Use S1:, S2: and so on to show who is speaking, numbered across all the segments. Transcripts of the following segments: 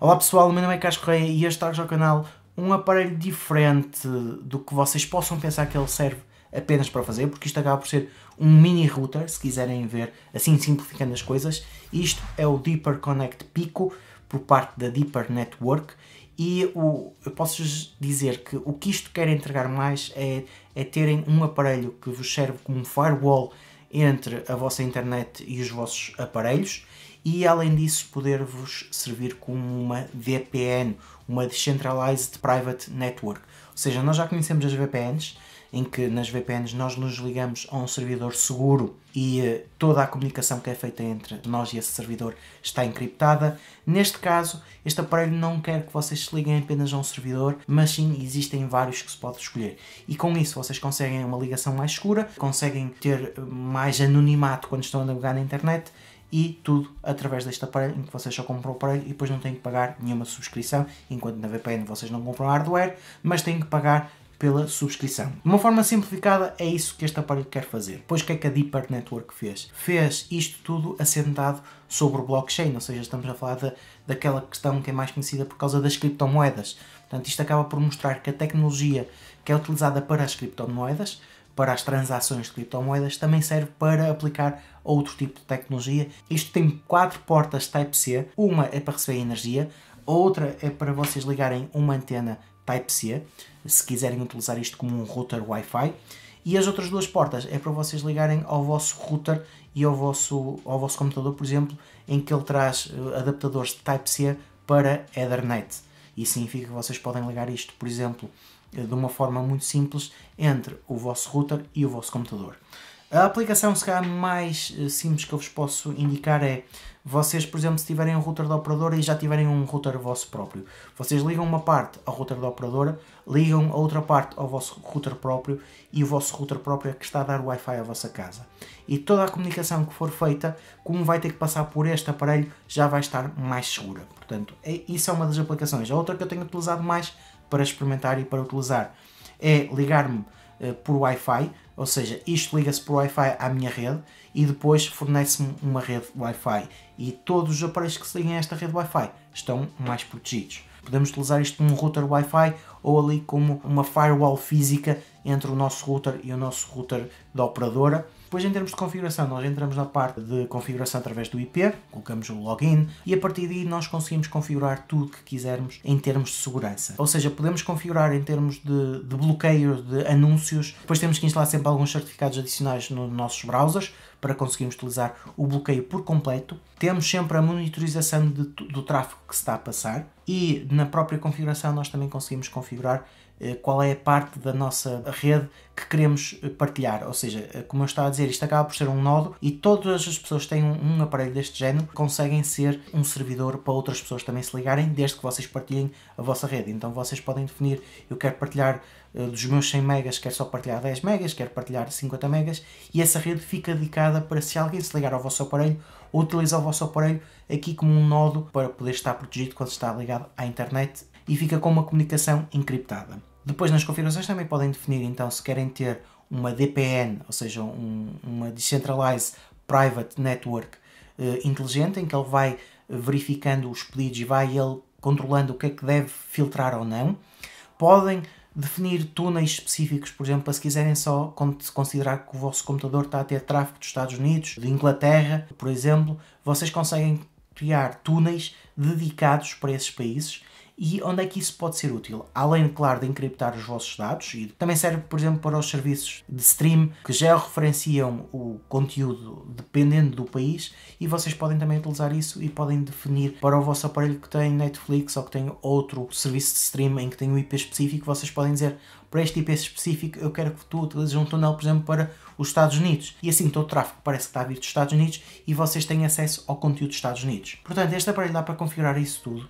S1: Olá pessoal, o meu nome é Cássio Correia e este trago ao canal um aparelho diferente do que vocês possam pensar que ele serve apenas para fazer, porque isto acaba por ser um mini router, se quiserem ver, assim simplificando as coisas. Isto é o Deeper Connect Pico, por parte da Deeper Network, e o, eu posso dizer que o que isto quer entregar mais é, é terem um aparelho que vos serve como um firewall entre a vossa internet e os vossos aparelhos e além disso poder-vos servir como uma VPN, uma Decentralized Private Network. Ou seja, nós já conhecemos as VPNs, em que nas VPNs nós nos ligamos a um servidor seguro e eh, toda a comunicação que é feita entre nós e esse servidor está encriptada. Neste caso, este aparelho não quer que vocês se liguem apenas a um servidor, mas sim existem vários que se pode escolher. E com isso vocês conseguem uma ligação mais segura, conseguem ter mais anonimato quando estão a navegar na internet e tudo através deste aparelho, em que vocês só compram o aparelho e depois não têm que pagar nenhuma subscrição, enquanto na VPN vocês não compram hardware, mas têm que pagar pela subscrição. De uma forma simplificada, é isso que este aparelho quer fazer. Pois o que é que a Deeper Network fez? Fez isto tudo assentado sobre o blockchain, ou seja, estamos a falar de, daquela questão que é mais conhecida por causa das criptomoedas. Portanto, isto acaba por mostrar que a tecnologia que é utilizada para as criptomoedas para as transações de criptomoedas também serve para aplicar outro tipo de tecnologia. Isto tem quatro portas Type-C, uma é para receber energia, outra é para vocês ligarem uma antena Type-C, se quiserem utilizar isto como um router Wi-Fi, e as outras duas portas é para vocês ligarem ao vosso router e ao vosso, ao vosso computador, por exemplo, em que ele traz eh, adaptadores de Type-C para Ethernet. Isso significa que vocês podem ligar isto, por exemplo, eh, de uma forma muito simples entre o vosso router e o vosso computador. A aplicação, se calhar, mais eh, simples que eu vos posso indicar é vocês, por exemplo, se tiverem um router da operadora e já tiverem um router vosso próprio, vocês ligam uma parte ao router da operadora, ligam a outra parte ao vosso router próprio e o vosso router próprio é que está a dar Wi-Fi à vossa casa. E toda a comunicação que for feita, como vai ter que passar por este aparelho, já vai estar mais segura. Portanto, é, isso é uma das aplicações. A outra que eu tenho utilizado mais para experimentar e para utilizar é ligar-me eh, por Wi-Fi, ou seja, isto liga-se por Wi-Fi à minha rede e depois fornece-me uma rede Wi-Fi. E todos os aparelhos que se liguem a esta rede Wi-Fi estão mais protegidos. Podemos utilizar isto como um router Wi-Fi ou ali como uma firewall física entre o nosso router e o nosso router da operadora. Depois, em termos de configuração, nós entramos na parte de configuração através do IP, colocamos o login e a partir daí nós conseguimos configurar tudo que quisermos em termos de segurança. Ou seja, podemos configurar em termos de, de bloqueio de anúncios, depois temos que instalar sempre alguns certificados adicionais nos nossos browsers para conseguirmos utilizar o bloqueio por completo. Temos sempre a monitorização de, do tráfego que se está a passar e na própria configuração nós também conseguimos configurar eh, qual é a parte da nossa rede que queremos eh, partilhar. Ou seja, eh, como eu estava a dizer, isto acaba por ser um nodo e todas as pessoas que têm um, aparelho deste género conseguem ser um servidor para outras pessoas também se ligarem, desde que vocês partilhem a vossa rede. Então vocês podem definir, eu quero partilhar dos meus 100 megas, quero só partilhar 10 megas, quero partilhar 50 megas e essa rede fica dedicada para se alguém se ligar ao vosso aparelho ou utilizar o vosso aparelho aqui como um nodo para poder estar protegido quando está ligado à internet e fica com uma comunicação encriptada. Depois, nas configurações, também podem definir então se querem ter uma DPN, ou seja, um, uma Decentralized Private Network eh, inteligente, em que ele vai verificando os pedidos e vai ele controlando o que é que deve filtrar ou não. Podem definir túneis específicos, por exemplo, se quiserem só considerar que o vosso computador está a ter tráfego dos Estados Unidos, de Inglaterra, por exemplo, vocês conseguem criar túneis dedicados para esses países e onde é que isso pode ser útil? Além, claro, de encriptar os vossos dados, e também serve, por exemplo, para os serviços de stream que já referenciam o conteúdo dependendo do país e vocês podem também utilizar isso e podem definir para o vosso aparelho que tem Netflix ou que tem outro serviço de stream em que tem um IP específico, vocês podem dizer para este IP específico eu quero que tu utilizes um túnel, por exemplo, para os Estados Unidos. E assim todo o tráfego parece que está a vir dos Estados Unidos e vocês têm acesso ao conteúdo dos Estados Unidos. Portanto, este aparelho dá para configurar isso tudo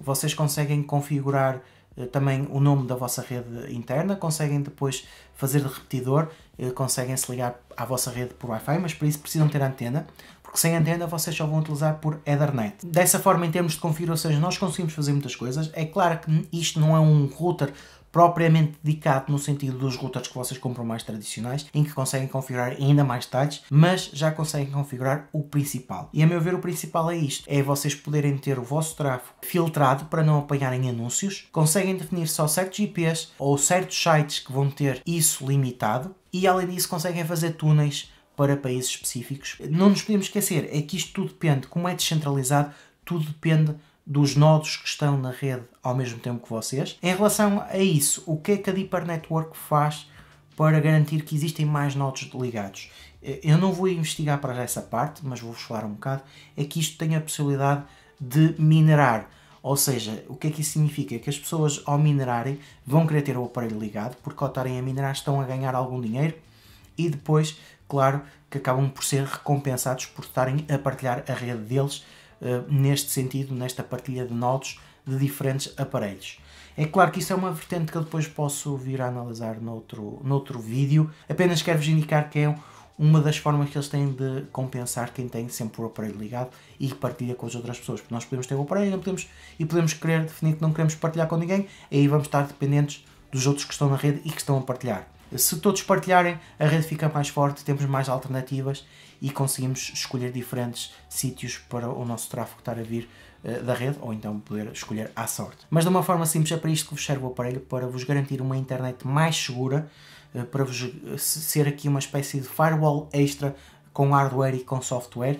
S1: vocês conseguem configurar eh, também o nome da vossa rede interna, conseguem depois fazer de repetidor, eh, conseguem se ligar à vossa rede por Wi-Fi, mas para isso precisam ter antena, porque sem antena vocês só vão utilizar por Ethernet. Dessa forma, em termos de configurações, nós conseguimos fazer muitas coisas. É claro que isto não é um router propriamente dedicado no sentido dos routers que vocês compram mais tradicionais, em que conseguem configurar ainda mais detalhes, mas já conseguem configurar o principal. E a meu ver, o principal é isto: é vocês poderem ter o vosso tráfego filtrado para não apanharem anúncios, conseguem definir só certos IPs ou certos sites que vão ter isso limitado, e além disso, conseguem fazer túneis para países específicos. Não nos podemos esquecer, é que isto tudo depende, como é descentralizado, tudo depende dos nodos que estão na rede ao mesmo tempo que vocês. Em relação a isso, o que é que a Deeper Network faz para garantir que existem mais nodos ligados? Eh, eu não vou investigar para essa parte, mas vou-vos falar um bocado. É que isto tem a possibilidade de minerar. Ou seja, o que é que isso significa? Que as pessoas ao minerarem vão querer ter o aparelho ligado, porque ao estarem a minerar estão a ganhar algum dinheiro e depois, claro, que acabam por ser recompensados por estarem a partilhar a rede deles eh, neste sentido, nesta partilha de nodos de diferentes aparelhos. É claro que isso é uma vertente que eu depois posso vir a analisar noutro, noutro vídeo, apenas quero-vos indicar que é uma das formas que eles têm de compensar quem tem sempre o aparelho ligado e partilha com as outras pessoas, porque nós podemos ter o aparelho não podemos, e podemos querer definir que não queremos partilhar com ninguém, aí vamos estar dependentes dos outros que estão na rede e que estão a partilhar se todos partilharem, a rede fica mais forte, temos mais alternativas e conseguimos escolher diferentes sítios para o nosso tráfego estar a vir eh, da rede ou então poder escolher à sorte. Mas de uma forma simples é para isto que vos serve o aparelho, para vos garantir uma internet mais segura, eh, para vos eh, ser aqui uma espécie de firewall extra com hardware e com software.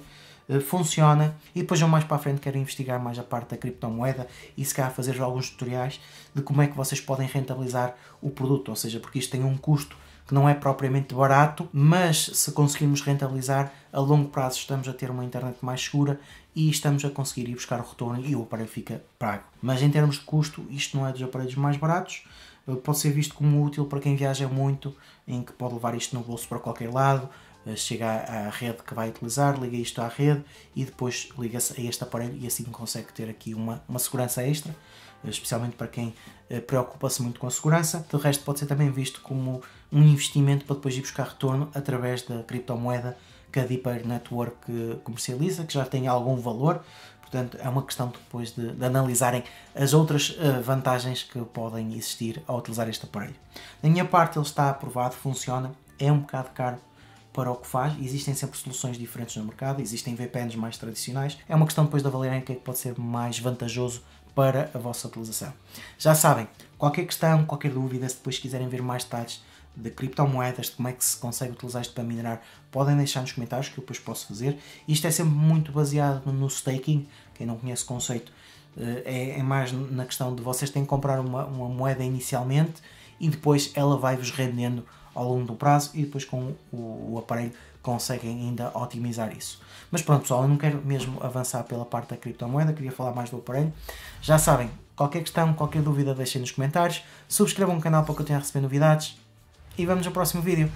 S1: Eh, funciona e depois eu mais para a frente quero investigar mais a parte da criptomoeda e se calhar fazer alguns tutoriais de como é que vocês podem rentabilizar o produto, ou seja, porque isto tem um custo que não é propriamente barato, mas se conseguirmos rentabilizar a longo prazo estamos a ter uma internet mais segura e estamos a conseguir ir buscar o retorno e o aparelho fica pago. Mas em termos de custo, isto não é dos aparelhos mais baratos, eh, pode ser visto como útil para quem viaja muito, em que pode levar isto no bolso para qualquer lado, eh, chega à, rede que vai utilizar, liga isto à rede e depois liga-se a este aparelho e assim consegue ter aqui uma, uma segurança extra, especialmente para quem eh, preocupa-se muito com a segurança. De resto, pode ser também visto como um investimento para depois ir buscar retorno através da criptomoeda que a Deeper Network eh, comercializa, que já tem algum valor. Portanto, é uma questão depois de, de analisarem as outras uh, vantagens que podem existir ao utilizar este aparelho. Da minha parte, ele está aprovado, funciona, é um bocado caro, para o que faz. Existem sempre soluções diferentes no mercado, existem VPNs mais tradicionais. É uma questão depois de avaliarem o que é que pode ser mais vantajoso para a vossa utilização. Já sabem, qualquer questão, qualquer dúvida, se depois quiserem ver mais detalhes de criptomoedas, de como é que se consegue utilizar isto para minerar, podem deixar nos comentários que eu depois posso fazer. Isto é sempre muito baseado no staking, quem não conhece o conceito eh, é, é, mais na questão de vocês têm que comprar uma, uma moeda inicialmente e depois ela vai-vos rendendo ao longo do prazo e depois com o, o aparelho conseguem ainda otimizar isso. Mas pronto, pessoal, eu não quero mesmo avançar pela parte da criptomoeda, queria falar mais do aparelho. Já sabem, qualquer questão, qualquer dúvida, deixem nos comentários. Subscrevam o canal para que eu tenha a receber novidades. E vamos ao próximo vídeo.